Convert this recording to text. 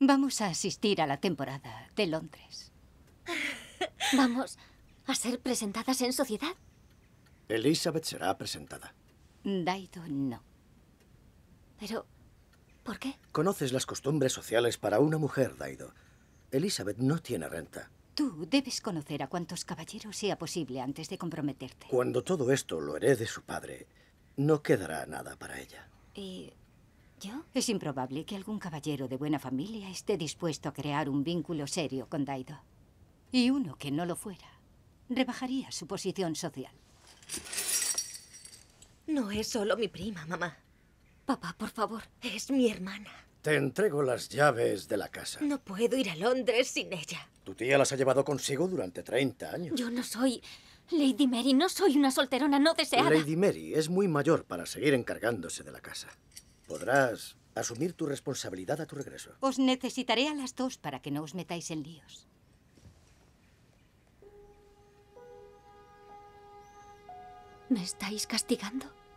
Vamos a asistir a la temporada de Londres. ¿Vamos a ser presentadas en sociedad? Elizabeth será presentada. Daido no. Pero, ¿por qué? Conoces las costumbres sociales para una mujer, Daido. Elizabeth no tiene renta. Tú debes conocer a cuantos caballeros sea posible antes de comprometerte. Cuando todo esto lo herede su padre, no quedará nada para ella. ¿Y ¿Yo? Es improbable que algún caballero de buena familia esté dispuesto a crear un vínculo serio con Daido. Y uno que no lo fuera. Rebajaría su posición social. No es solo mi prima, mamá. Papá, por favor, es mi hermana. Te entrego las llaves de la casa. No puedo ir a Londres sin ella. Tu tía las ha llevado consigo durante 30 años. Yo no soy... Lady Mary, no soy una solterona no deseada. Lady Mary es muy mayor para seguir encargándose de la casa. Podrás asumir tu responsabilidad a tu regreso. Os necesitaré a las dos para que no os metáis en líos. ¿Me estáis castigando?